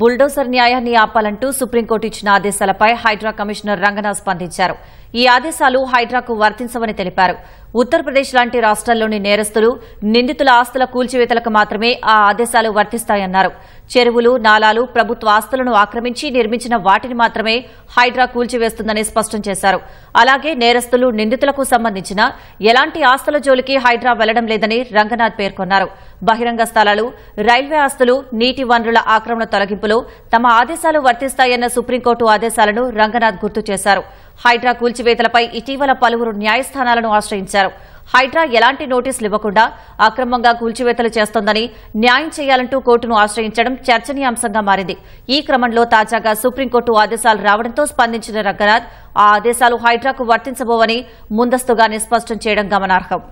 బుల్డోసర్ న్యాయాన్ని ఆపాలంటూ సుప్రీంకోర్టు ఇచ్చిన ఆదేశాలపై హైడ్రా కమిషనర్ రంగనాథ్ స్పందించారు ఈ ఆదేశాలు హైడ్రాకు వర్తించవని తెలిపారు ఉత్తరప్రదేశ్ లాంటి రాష్ట్రాల్లోని నేరస్తులు నిందితుల ఆస్తుల కూల్చివేతలకు మాత్రమే ఆ ఆదేశాలు వర్తిస్తాయన్నారు చెరువులు నాలాలు ప్రభుత్వ ఆస్తులను ఆక్రమించి నిర్మించిన వాటిని మాత్రమే హైడ్రా కూల్చివేస్తుందని స్పష్టం చేశారు అలాగే నేరస్తులు నిందితులకు సంబంధించిన ఎలాంటి ఆస్తుల జోలికి హైడ్రా వెళ్లడం లేదని రంగనాథ్ పేర్కొన్నారు బహిరంగ స్థలాలు రైల్వే ఆస్తులు నీటి వనరుల ఆక్రమణ తొలగింపులో తమ ఆదేశాలు వర్తిస్తాయన్న సుప్రీంకోర్టు ఆదేశాలను రంగనాథ్ గుర్తు చేశారు హైడ్రా కూల్చివేతలపై ఇటీవల పలువురు న్యాయస్థానాలను ఆశ్రయించారు హైడ్రా ఎలాంటి నోటీసులు ఇవ్వకుండా అక్రమంగా కూల్చివేతలు చేస్తోందని న్యాయం చేయాలంటూ కోర్టును ఆశ్రయించడం చర్చనీయాంశంగా మారింది ఈ క్రమంలో తాజాగా సుప్రీంకోర్టు ఆదేశాలు రావడంతో స్పందించిన రంగనాథ్ ఆ ఆదేశాలు హైడ్రాకు వర్తించబోవని ముందస్తుగానే స్పష్టం చేయడం గమనార్హం